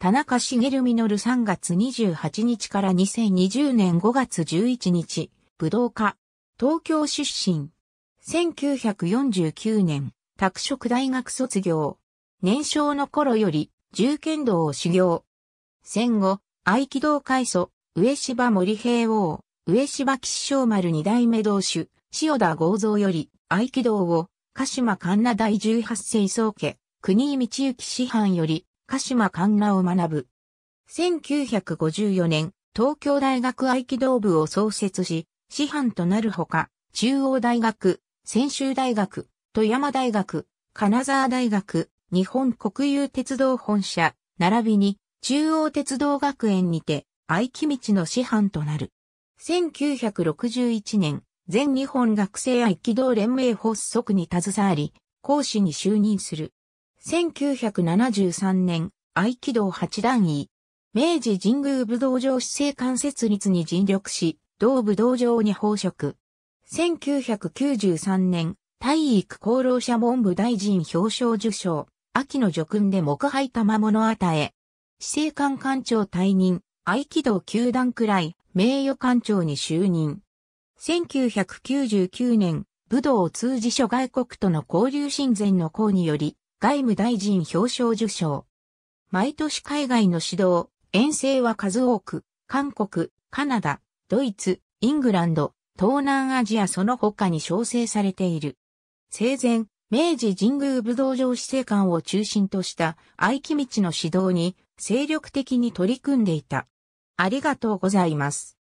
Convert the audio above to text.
田中茂実3月28日から2020年5月11日、武道家、東京出身。1949年、拓殖大学卒業。年少の頃より、重剣道を修行。戦後、合気道開祖、上芝森平王、上芝吉祥丸二代目同主、塩田豪造より、合気道を、鹿島神奈第十八世宗家、国井道行師範より、鹿島ン奈を学ぶ。1954年、東京大学合気道部を創設し、師範となるほか、中央大学、専修大学、富山大学、金沢大学、日本国有鉄道本社、並びに中央鉄道学園にて、合気道の師範となる。1961年、全日本学生合気道連盟発足に携わり、講師に就任する。1973年、合気道八段位。明治神宮武道場市政館設立に尽力し、同武道場に奉職。1993年、体育功労者文部大臣表彰受賞。秋の叙勲で木杯玉物与え。市政館館長退任、合気道九段くらい、名誉館長に就任。1999年、武道通じ諸外国との交流親善の功により、外務大臣表彰受賞。毎年海外の指導、遠征は数多く、韓国、カナダ、ドイツ、イングランド、東南アジアその他に招請されている。生前、明治神宮武道場市政官を中心とした愛機道の指導に精力的に取り組んでいた。ありがとうございます。